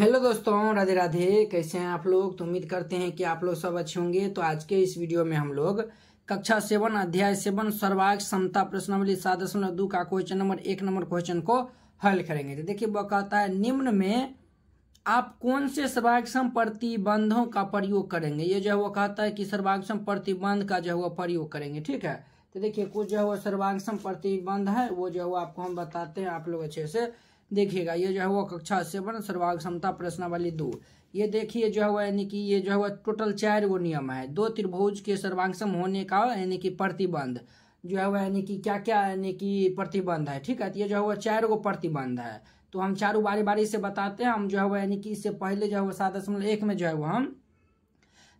hello दोस्तों राधे राधे कैसे हैं आप लोग तो उम्मीद करते हैं कि आप लोग सब अच्छे होंगे तो आज के इस वीडियो में हम लोग कक्षा सेवन अध्याय सेवन सर्वाग समता प्रश्नवली सात दशमलव दो का क्वेश्चन नंबर एक नंबर क्वेश्चन को हल करेंगे तो देखिए वह कहता है निम्न में आप कौन से सर्वाक्षम प्रतिबंधों का प्रयोग करेंगे ये जो है वो कहता है कि सर्वाक्षम प्रतिबंध का जो है वो प्रयोग करेंगे ठीक है तो देखिए कुछ जो है वो सर्वाक्षम प्रतिबंध है वो जो है वो आपको हम बताते हैं आप लोग अच्छे से देखिएगा ये जो है वो कक्षा सेवन सर्वाग क्षमता प्रश्नावली दो ये देखिए जो है वो यानी कि ये जो है वो टोटल चार गो नियम है दो त्रिभुज के सर्वांगसम होने का यानी कि प्रतिबंध जो है यानी कि क्या क्या यानी कि प्रतिबंध है ठीक है ये जो है वो चार गो प्रतिबंध है तो हम चारों बारी बारी से बताते हैं हम जो है वो यानी कि इससे पहले जो है वो सात दशमलव एक में जो है वो हम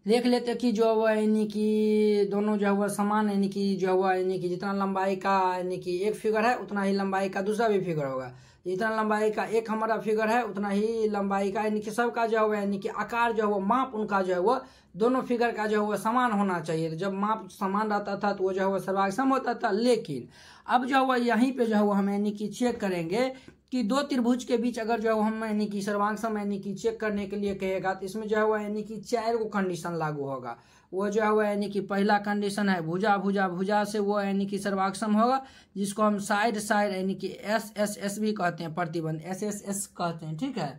देख लेते कि जो है यानी कि दोनों जो है वह समान यानी कि जो है यानी कि जितना लंबाई का यानी कि एक फिगर है उतना ही लंबाई का दूसरा भी फिगर होगा जितना लंबाई का एक हमारा फिगर है उतना ही लंबाई का यानी कि सबका जो है यानी कि आकार जो है वो माप उनका जो है वो दोनों फिगर का जो है वो समान होना चाहिए तो जब माप समान रहता था तो वो जो है वो सर्वागम होता था लेकिन अब जो है यहीं पे जो है वो हम यानी कि चेक करेंगे कि दो त्रिभुज के बीच अगर जो है वो हम यानी कि सर्वांगसम यानी कि चेक करने के लिए कहेगा तो इसमें जो है वो यानी कि चार को कंडीशन लागू होगा वो जो है वो यानी कि पहला कंडीशन है भुजा भुजा भुजा से वो यानी कि सर्वाक्षम होगा जिसको हम साइड साइड यानी कि एस एस एस भी कहते हैं प्रतिबंध एस एस एस कहते हैं ठीक है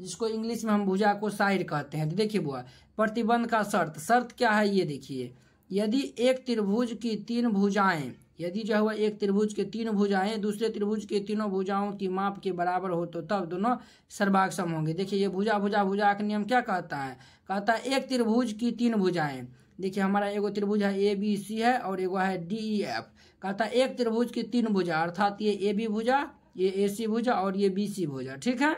जिसको इंग्लिश में हम भुजा को साइड कहते हैं तो देखिए बुआ प्रतिबंध का शर्त शर्त क्या है ये देखिए यदि एक त्रिभुज की तीन भुजाएं यदि जो हुआ एक त्रिभुज के तीन भुजाएं दूसरे त्रिभुज के तीनों भुजाओं की माप के बराबर हो तो तब दोनों सर्वाक्षम होंगे देखिए ये भुजा भुजा भुजा का नियम क्या कहता है कहता है एक त्रिभुज की तीन भुजाएं देखिए हमारा एगो त्रिभुज है ए बी सी है और एगो है डी ई एफ कहता है एक त्रिभुज की तीन भुजा अर्थात ये ए बी भुजा ये ए सी भुजा और ये बी सी भुजा ठीक है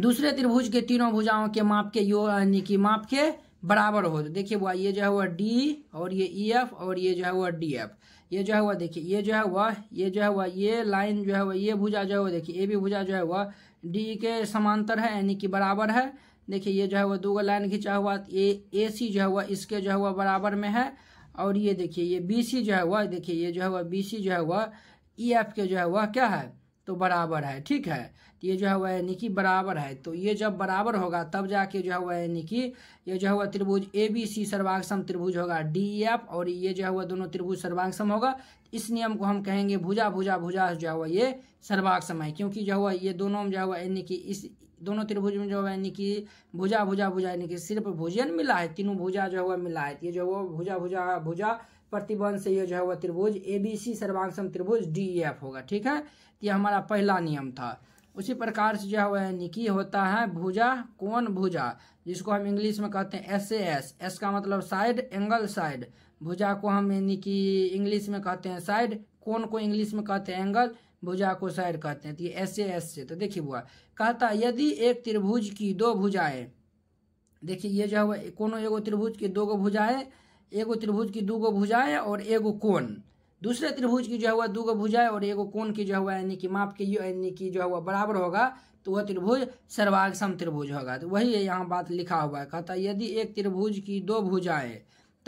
दूसरे त्रिभुज के तीनों भुजाओं के माप के यो यानी कि माप के बराबर हो तो देखिए वो ये जो है वह डी और ये ई एफ और ये जो है वह डी एफ ये जो है हुआ देखिए ये जो है हुआ ये जो है हुआ ये लाइन जो है वह ये भुजा जो है हुआ देखिए ए भी भुजा जो है हुआ डी के समांतर है यानी कि बराबर है देखिए ये जो है वह दो लाइन खींचा हुआ ए ए सी जो है हुआ इसके जो है हुआ बराबर में है और ये देखिए ये बी सी जो है हुआ देखिए ये जो है वह बी सी जो है हुआ ई एफ के जो है हुआ क्या है तो बराबर है ठीक है ये जो है वह यानी कि बराबर है तो ये जब बराबर होगा तब जाके जो है वह यानी कि ये जो है वह त्रिभुज ए बी सी सर्वांगसम त्रिभुज होगा डी एफ और ये जो है वह दोनों त्रिभुज सर्वांगसम होगा इस नियम को हम कहेंगे भुजा भुजा भुजा जो है वह ये सर्वांगसम है क्योंकि जो है ये दोनों में जो है यानी कि इस दोनों त्रिभुज में जो है यानी कि भुजा भुजा भुजा यानी कि सिर्फ भुजन मिला है तीनों भुजा जो है मिला है ये जो है वो भुजा भुजा भुजा प्रतिबंध से ये जो है वह त्रिभुज ए बी सी सर्वांगसम त्रिभुज डी एफ e होगा ठीक है तो यह हमारा पहला नियम था उसी प्रकार से जो है वह निकी होता है भुजा कौन भुजा जिसको हम इंग्लिश में कहते हैं एस ए एस एस का मतलब साइड एंगल साइड भुजा को हम यानी कि इंग्लिश में कहते हैं साइड कौन को इंग्लिश में कहते हैं एंगल भुजा को साइड कहते हैं तो ये एस ए एस से तो देखिए बुआ कहता यदि एक त्रिभुज की दो भुजाएं देखिए ये जो है कोनो एगो त्रिभुज की दो गो भुजाएं एगो त्रिभुज की दो गो भुजाएं और एगो कोण दूसरे त्रिभुज की जो है हुआ दो गो भुजाएं और एगो कोण की जो है हुआ यानी कि माप के यानी कि जो है हुआ बराबर होगा तो वह त्रिभुज सर्वागसम त्रिभुज होगा तो वही है यहाँ बात लिखा हुआ है कहता यदि एक त्रिभुज की दो भुजाएं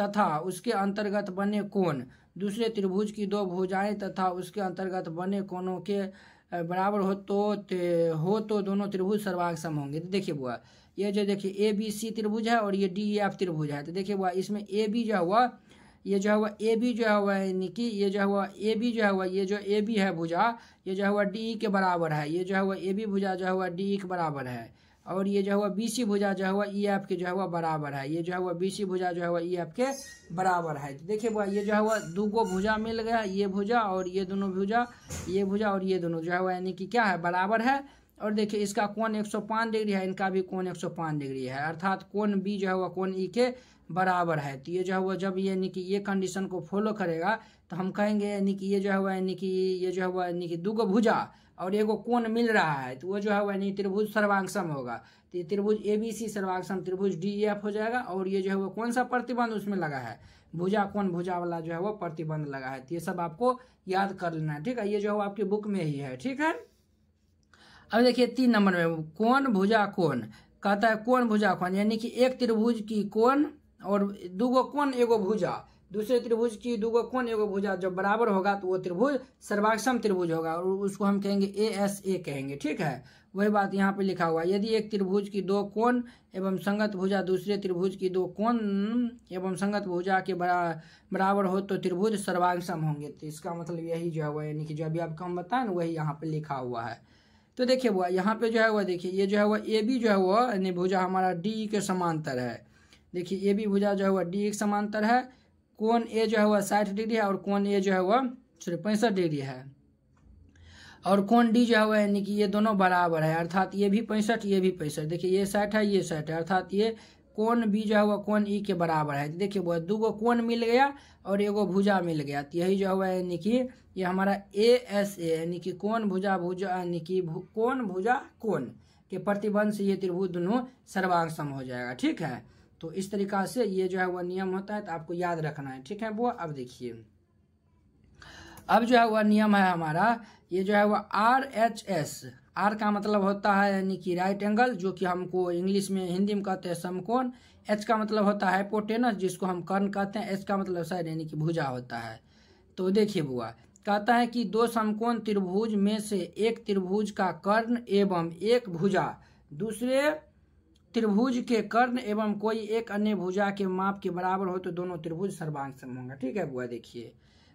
तथा उसके अंतर्गत बने कोण दूसरे त्रिभुज की दो भुजाएं तथा उसके अंतर्गत बने कोणों के बराबर हो तो हो तो दोनों त्रिभुज सर्वागसम होंगे तो देखिए बुआ ये जो देखिए ए बी सी त्रिभुज है और ये डी एफ त्रिभुज है तो देखिए वह इसमें ए बी जो हुआ ये जो हुआ ए बी जो हुआ यानी कि ये जो हुआ ए बी जो हुआ ये जो ए बी है भुजा ये जो हुआ डी ई के बराबर है ये जो हुआ ए बी भुजा जो हुआ डी ई के बराबर है और ये जो हुआ बी सी भुजा जो हुआ ई एफ के जो हुआ बराबर है ये जो हुआ बी सी भुजा जो हुआ ई एफ के बराबर है देखिए बुआ ये जो हुआ दो गो भुजा मिल गया ये भुजा और ये दोनों भुजा ये भुजा और ये दोनों जो हुआ यानी कि क्या है बराबर है और देखिए इसका कोण 105 डिग्री है इनका भी कोण 105 डिग्री है अर्थात कोण बी जो है वह कोण ई के बराबर है तो ये जो है वह जब यानी कि ये कंडीशन को फॉलो करेगा तो हम कहेंगे यानी कि ये जो है वह यानी कि ये जो है वह यानी कि दुग भुजा और एगो कोण मिल रहा है तो वो जो है वह यानी त्रिभुज सर्वांगसम होगा तो ये त्रिभुज ए बी सी सर्वांगसम त्रिभुज डी एफ e हो जाएगा और ये जो है वो कौन सा प्रतिबंध उसमें लगा है भुजा कौन भुजा वाला जो है वो प्रतिबंध लगा है तो ये सब आपको याद कर लेना है ठीक है ये जो है आपकी बुक में ही है ठीक है अब देखिए तीन नंबर में कौन भुजा कौन कहता है कौन भुजा कौन यानी कि एक त्रिभुज की कौन और दूगो कौन एगो भुजा दूसरे त्रिभुज की दूगो कौन एगो भुजा जब बराबर होगा तो वो त्रिभुज सर्वाक्षम त्रिभुज होगा और उसको हम कहेंगे ए एस ए कहेंगे ठीक है वही बात यहाँ पे लिखा हुआ यदि एक त्रिभुज की दो कोण एवं संगत भुजा दूसरे त्रिभुज की दो कोण एवं संगत भुजा के बराबर हो तो त्रिभुज सर्वाक्षम होंगे तो इसका मतलब यही जो है यानी कि जो अभी आपको हम बताए ना वही यहाँ पे लिखा हुआ है तो देखिए हुआ यहाँ पे जो है वह देखिए ये जो है वह ए बी जो है वह यानी भुजा हमारा डी के समांतर है देखिए ए बी भुजा जो है वह डी के समांतर है कौन ए जो है वह साठ डिग्री है और कौन ए जो है वह सॉरी पैंसठ डिग्री है और कौन डी जो है वह यानी कि ये दोनों बराबर है अर्थात ये भी पैंसठ ये भी पैंसठ देखिए ये साठ है ये साठ है अर्थात ये कौन बी जो है कौन ई के बराबर है देखिए दू गो कौन मिल गया और एगो भुजा मिल गया तो यही जो हुआ यानी कि ये हमारा ए एस ए यानी कि कौन भुजा भुजा यानी कि भु, कौन भुजा कौन के प्रतिबंध से ये त्रिभुज दोनों सर्वांग सम हो जाएगा ठीक है तो इस तरीका से ये जो है वह नियम होता है तो आपको याद रखना है ठीक है वो अब देखिए अब जो है वह नियम है हमारा ये जो है वह आर एच एस आर का मतलब होता है यानी कि राइट एंगल जो कि हमको इंग्लिश में हिंदी में कहते हैं समकोण एच का मतलब होता है पोटेनस जिसको हम कर्ण कहते हैं एच का मतलब साइड यानी कि भुजा होता है तो देखिए बुआ कहता है कि दो समकोण त्रिभुज में से एक त्रिभुज का कर्ण एवं एक भुजा दूसरे त्रिभुज के कर्ण एवं कोई एक अन्य भुजा के माप के बराबर हो तो दोनों त्रिभुज सर्वांग सम होंगे ठीक है बुआ देखिए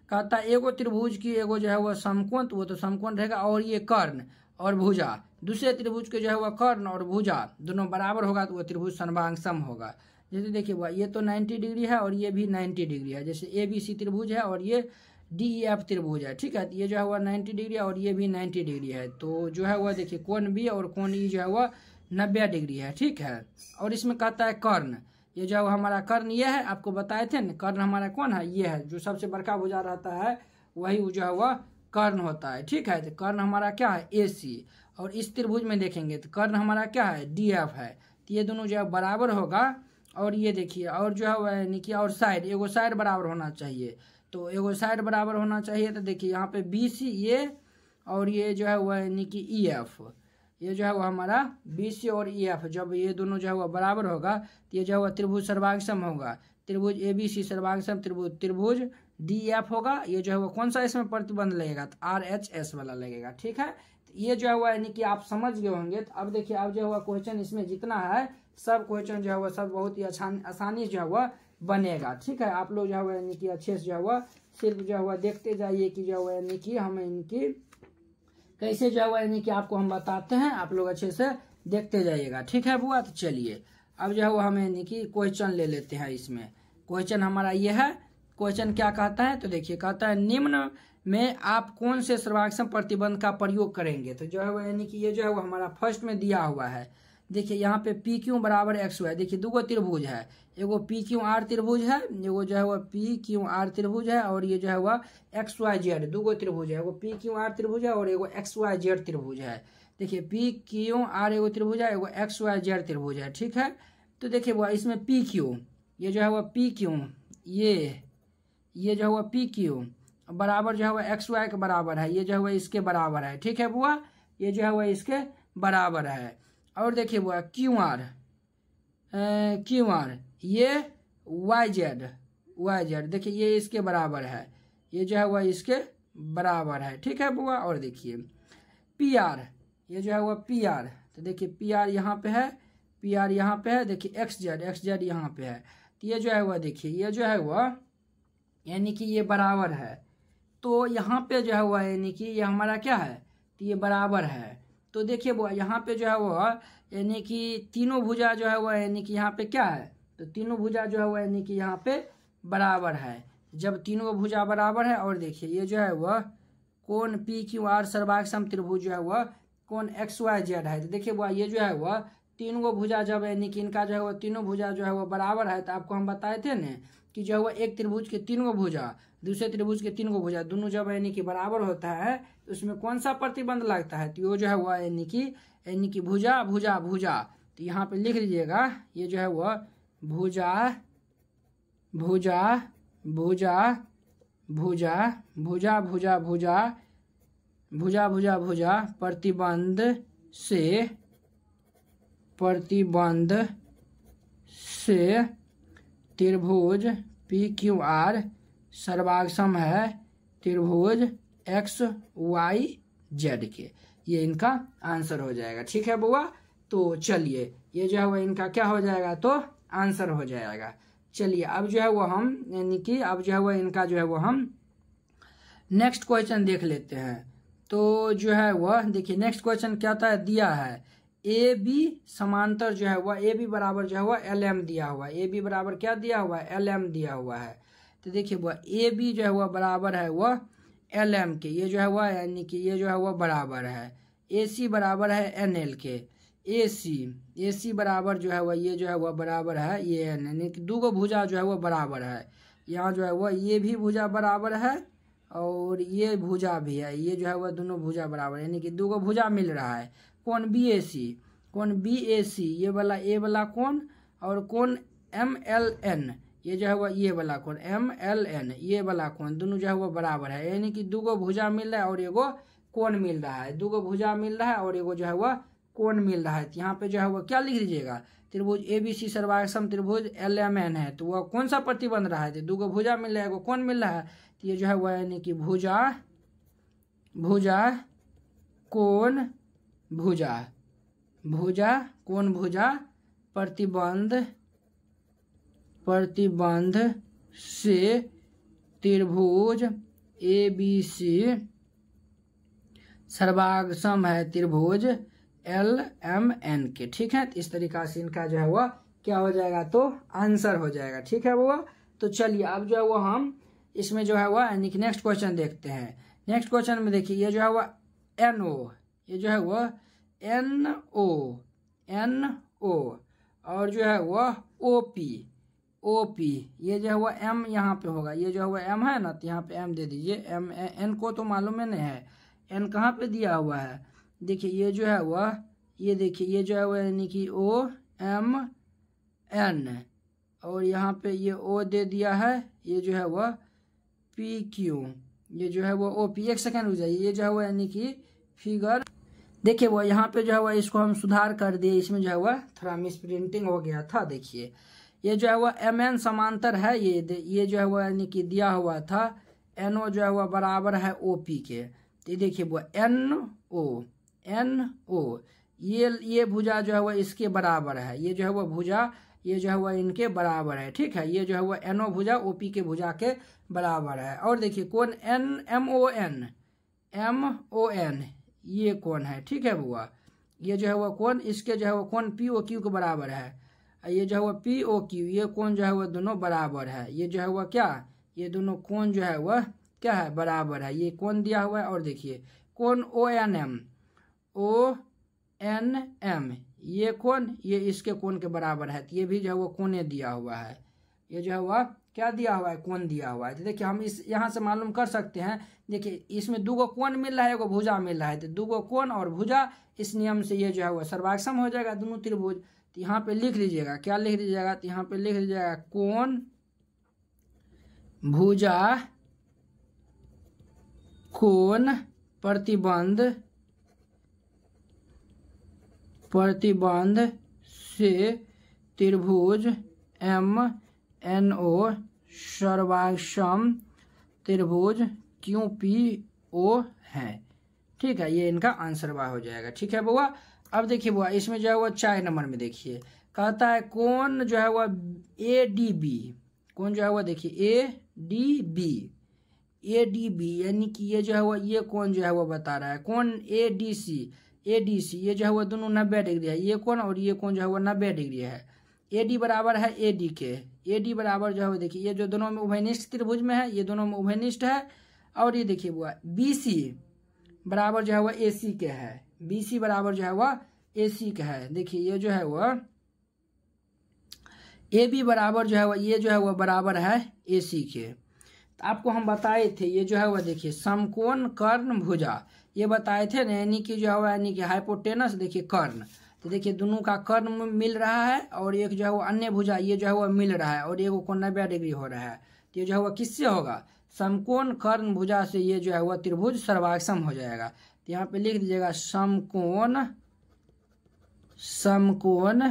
कहता है एगो त्रिभुज की एगो जो है वो समकोण तो वो तो समकोण रहेगा और ये कर्ण और भुजा दूसरे त्रिभुज के जो है वह कर्ण और भुजा दोनों बराबर होगा तो वह त्रिभुज सर्वांग सम होगा जैसे देखिए वह ये तो 90 डिग्री है और ये भी 90 डिग्री है जैसे ए बी सी त्रिभुज है और ये डी ई एफ त्रिभुज है ठीक है तो ये जो है वह 90 डिग्री है और ये भी 90 डिग्री है तो जो है वह देखिए कौन बी और कौन ई जो है वह नब्बे डिग्री है ठीक है और इसमें कहता है कर्ण ये जो हमारा कर्ण ये है आपको बताए थे ना कर्ण हमारा कौन है ये है जो सबसे बड़का भुजा रहता है वही जो है वह कर्ण होता है ठीक है तो कर्ण हमारा क्या है ए सी और इस त्रिभुज में देखेंगे तो कर्ण हमारा क्या है डी एफ है तो ये दोनों जो है बराबर होगा और ये देखिए और जो है वह यानी कि और साइड एगो साइड बराबर होना चाहिए तो एगो साइड बराबर होना चाहिए तो देखिए यहाँ पे बी सी ए और ये जो है वह यानी कि ई e एफ ये जो है वह हमारा बी सी और ई e एफ जब ये दोनों जो है वह बराबर होगा तो ये जो है वह त्रिभुज सर्वांग होगा त्रिभुज ए बी सी सर्वांग त्रिभुज त्रिभुज डी एफ होगा ये जो है वो कौन सा इसमें प्रतिबंध लगेगा तो आर एच एस वाला लगेगा ठीक है ये जो है हुआ यानी कि आप समझ गए होंगे तो अब देखिए अब जो हुआ क्वेश्चन इसमें जितना है सब क्वेश्चन जो है वो सब बहुत ही आसानी जो है हुआ बनेगा ठीक है आप लोग जो है यानी कि अच्छे से जो हुआ सिर्फ जो हुआ देखते जाइए कि जो है यानी कि हम इनकी कैसे जो हुआ यानी कि आपको हम बताते हैं आप लोग अच्छे से देखते जाइएगा ठीक है बुआ तो चलिए अब जो है वो हम यानी कि क्वेश्चन ले लेते हैं इसमें क्वेश्चन हमारा ये है क्वेश्चन क्या कहता है तो देखिए कहता है निम्न में आप कौन से सर्वाक्षम प्रतिबंध का प्रयोग करेंगे तो जो है वो यानी कि ये जो है वो हमारा फर्स्ट में दिया हुआ है देखिए यहाँ पे पी क्यू बराबर एक्स है देखिए दो त्रिभुज है एगो पी क्यू आर त्रिभुज है एगो जो है वो पी क्यू आर त्रिभुज है और ये जो है वह एक्स वाई जेड दो त्रिभुज है एगो पी क्यू आर त्रिभुज है और एगो एक्स वाई जेड त्रिभुज है देखिए पी क्यू आर एगो त्रिभुज है एगो एक्स वाई जेड त्रिभुज है ठीक है तो देखिए वह इसमें पी क्यू ये जो है वह पी क्यू ये ये जो हुआ पी क्यू बराबर जो है एक्स वाई के बराबर है ये जो है वह इसके बराबर है ठीक है बुआ ये जो है इसके बराबर है और देखिए बुआ क्यू आर क्यू आर ये वाई जेड वाई जेड देखिए ये इसके बराबर है ये जो है वह इसके बराबर है ठीक है बुआ और देखिए पी आर ये जो है वह पी आर तो देखिए पी आर यहाँ पे है पी आर यहाँ पे है देखिए एक्स जेड एक्स जेड यहाँ पे है तो ये जो है वह देखिए ये जो है वह यानी कि ये बराबर है तो यहाँ पे जो है वह यानी कि ये हमारा क्या है तो ये बराबर है तो देखिए वो यहाँ पे जो है वह यानी कि तीनों भुजा जो है वह यानी कि यहाँ पे क्या है तो तीनों भुजा जो है वह यानी कि यहाँ पे बराबर है जब तीनों भुजा बराबर है और देखिए ये जो है वह कौन पी क्यू आर सर्वाक्षम त्रिभुज जो है वह कौन एक्स वाई जेड है तो देखिए वह ये जो है वह तीनों भुजा जब यानी कि इनका जो है वह तीनों भुजा जो है वह बराबर है तो आपको हम बताए थे ना कि जो हुआ एक त्रिभुज के तीन गो भुजा दूसरे त्रिभुज के तीन गो भुजा दोनों जब यानी कि बराबर होता है तो उसमें कौन सा प्रतिबंध लगता है तो ये जो है वह यानी कि यानी कि भुजा भुजा भुजा तो यहाँ पे लिख लीजिएगा ये जो है वह भुजा भुजा भुजा भुजा भुजा भुजा भुजा भुजा भुजा भुजा प्रतिबंध से प्रतिबंध से त्रिभुज पी क्यू आर सर्वागसम है त्रिभुज एक्स वाई जेड के ये इनका आंसर हो जाएगा ठीक है बुआ तो चलिए ये जो है वो इनका क्या हो जाएगा तो आंसर हो जाएगा चलिए अब जो है वो हम यानी कि अब जो है वो इनका जो है वो हम नेक्स्ट क्वेश्चन देख लेते हैं तो जो है वह देखिए नेक्स्ट क्वेश्चन क्या था दिया है ए बी समांतर जो है हुआ ए बी बराबर जो है वह एल एम दिया हुआ है ए बी बराबर क्या दिया हुआ है एल एम दिया हुआ है तो देखिए वह ए बी जो है हुआ बराबर है वह एल एम के ये जो है हुआ यानी कि ये जो है वह बराबर है ए सी बराबर है एन एल के ए सी ए सी बराबर जो है वह ये जो है वह बराबर है ये एन यानी कि दो गो भुजा जो है वह बराबर है यहाँ जो है वह ये भी भुजा बराबर है और ये भुजा भी है ये जो है वह दोनों भुजा बराबर यानी कि दो गो भुजा मिल रहा है कौन बी ए सी कौन बी ए सी ये वाला ए वाला कौन और कौन एम एल एन ये जो है वो ये वाला कौन एम एल एन ये वाला कौन दोनों जो है वो बराबर है यानी कि दूगो भुजा मिल रहा है और एगो कौन मिल रहा है दूगो भुजा मिल रहा है और एगो जो है वह कौन मिल रहा है तो यहाँ पे जो है वह क्या लिख दीजिएगा त्रिभुज ए बी सी सर्वासम त्रिभुज एल एम एन है तो वह कौन सा प्रतिबंध रहा है तो दूगो भुजा मिल रहा है एगो कौन मिल रहा है तो ये जो है वह यानी कि भुजा भुजा कौन भुजा भुजा कौन भुजा प्रतिबंध प्रतिबंध से त्रिभुज ए बी सी सर्वागसम है त्रिभुज एल एम एन के ठीक है तो इस तरीका से इनका जो है वह क्या हो जाएगा तो आंसर हो जाएगा ठीक है वो तो चलिए अब जो है वो हम इसमें जो है वह नेक्स्ट क्वेश्चन देखते हैं नेक्स्ट क्वेश्चन में देखिए ये जो है वह एन ओ ये जो है वह एन ओ एन ओ और जो है वह ओ पी ओ पी ये जो है वह एम यहाँ पे होगा ये जो है वह एम है ना तो यहाँ पे एम दे दीजिए एम एन को तो मालूम ही नहीं है एन कहाँ पे दिया हुआ है देखिए ये जो है वह ये देखिए ये जो है वह यानी कि ओ एम एन और यहाँ पे ये ओ दे दिया है ये जो है वह पी क्यू ये जो है वह ओ पी एक सेकेंड हो जाइए ये जो है वह यानी कि फिगर देखिए वो यहाँ पे जो है वह इसको हम सुधार कर दिए इसमें जो है वह थोड़ा मिस प्रिंटिंग हो गया था देखिए ये जो है वह एम एन समांतर है ये ये जो है वह यानी कि दिया हुआ था एन ओ जो है वह बराबर है ओ पी के तो ये देखिए वो एन ओ एन ओ ये ये भुजा जो है वह इसके बराबर है ये जो है वह भुजा ये जो है वह इनके बराबर है ठीक है ये जो है वह एन ओ भुजा ओ पी के भुजा के बराबर है और देखिए कौन N M O N M O N ये कौन है ठीक है बुआ ये जो है वो कौन इसके जो है वो कौन पी ओ क्यू के बराबर है ये जो है वो पी ओ क्यू ये कौन जो है वो दोनों बराबर है ये जो है वह क्या ये दोनों कौन जो है वह क्या है बराबर है ये कौन दिया हुआ है और देखिए कौन O N M O N M ये कौन ये इसके कौन के बराबर है तो ये भी जो है वो कौन दिया हुआ है ये जो है वह क्या दिया हुआ है कौन दिया हुआ है तो देखिए हम इस यहाँ से मालूम कर सकते हैं देखिए इसमें दो गो कौन मिल रहा है एगो भुजा मिल रहा है तो दो गो कौन और भुजा इस नियम से ये जो है वो सर्वाक्षम हो जाएगा दोनों त्रिभुज तो यहाँ पे लिख लीजिएगा क्या लिख लीजिएगा तो यहाँ पे लिख लीजिएगा कौन भुजा कौन प्रतिबंध प्रतिबंध से त्रिभुज एम एन ओ सर्वाक्षम त्रिभुज क्यू पी ओ है ठीक है ये इनका आंसर वाह हो जाएगा ठीक है बुआ अब देखिए बुआ इसमें जो है वो चार नंबर में देखिए कहता है कौन जो है वह ए डी बी कौन जो है वह देखिए A D B A D B यानी कि ये जो है वह ये कौन जो है वह बता रहा है कौन A D C A D C ये जो है वह दोनों नब्बे डिग्री है ये कौन और ये कौन जो है वह नब्बे डिग्री है ए डी बराबर है ए डी के ए डी बराबर जो है देखिए ये जो दोनों में उभयनिष्ठ त्रिभुज में है ये दोनों में उभयनिष्ठ है और ये देखिए हुआ बी सी बराबर जो है वह ए सी के है बी सी बराबर जो है वह ए सी के है देखिए ये जो है वह ए बी बराबर जो है वह ये जो है वह बराबर है ए सी के तो आपको हम बताए थे ये जो है वह देखिए समकोण कर्ण भुजा ये बताए थे यानी कि जो है यानी कि हाइपोटेनस देखिए कर्ण तो देखिए दोनों का कर्ण मिल रहा है और एक जो है वो अन्य भुजा ये जो है वो मिल रहा है और एक को नब्बे डिग्री हो रहा है तो ये जो है वह किससे होगा समकोण कर्ण भुजा से ये जो है वह त्रिभुज सर्वाक्षम हो जाएगा तो यहाँ पे लिख दीजिएगा समकोण समकोण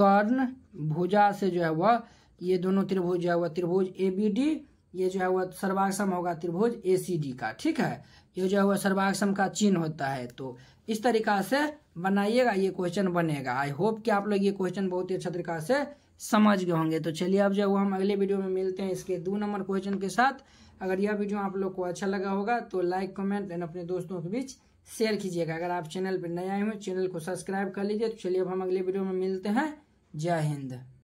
कर्ण भुजा से जो है वह ये दोनों त्रिभुज जो है वह त्रिभुज ए बी डी ये जो है वह सर्वाक्षम होगा त्रिभुज ए सी डी का ठीक है ये जो है वह सर्वाक्षम का चिन्ह होता है तो इस तरीका से बनाइएगा ये क्वेश्चन बनेगा आई होप कि आप लोग ये क्वेश्चन बहुत ही अच्छा तरीका से समझ गए होंगे तो चलिए अब जो हम अगले वीडियो में मिलते हैं इसके दो नंबर क्वेश्चन के साथ अगर यह वीडियो आप लोग को अच्छा लगा होगा तो लाइक कमेंट एंड अपने दोस्तों के बीच शेयर कीजिएगा अगर आप चैनल पर नए आए हो चैनल को सब्सक्राइब कर लीजिए तो चलिए अब हम अगले वीडियो में मिलते हैं जय हिंद